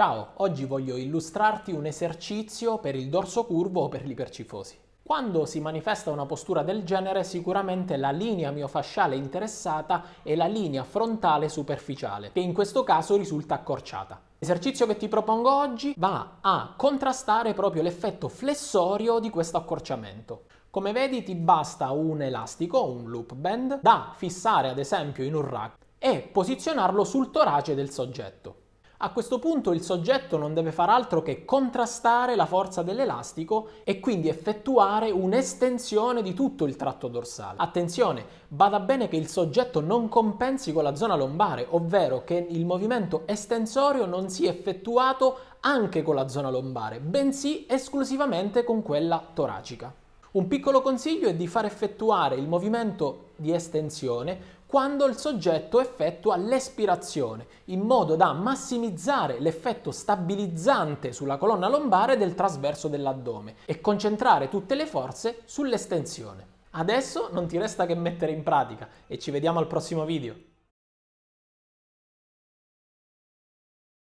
Ciao, oggi voglio illustrarti un esercizio per il dorso curvo o per l'ipercifosi. Quando si manifesta una postura del genere sicuramente la linea miofasciale interessata è la linea frontale superficiale, che in questo caso risulta accorciata. L'esercizio che ti propongo oggi va a contrastare proprio l'effetto flessorio di questo accorciamento. Come vedi ti basta un elastico, un loop band, da fissare ad esempio in un rack e posizionarlo sul torace del soggetto. A questo punto il soggetto non deve far altro che contrastare la forza dell'elastico e quindi effettuare un'estensione di tutto il tratto dorsale. Attenzione, bada bene che il soggetto non compensi con la zona lombare, ovvero che il movimento estensorio non sia effettuato anche con la zona lombare, bensì esclusivamente con quella toracica. Un piccolo consiglio è di far effettuare il movimento di estensione quando il soggetto effettua l'espirazione, in modo da massimizzare l'effetto stabilizzante sulla colonna lombare del trasverso dell'addome e concentrare tutte le forze sull'estensione. Adesso non ti resta che mettere in pratica e ci vediamo al prossimo video.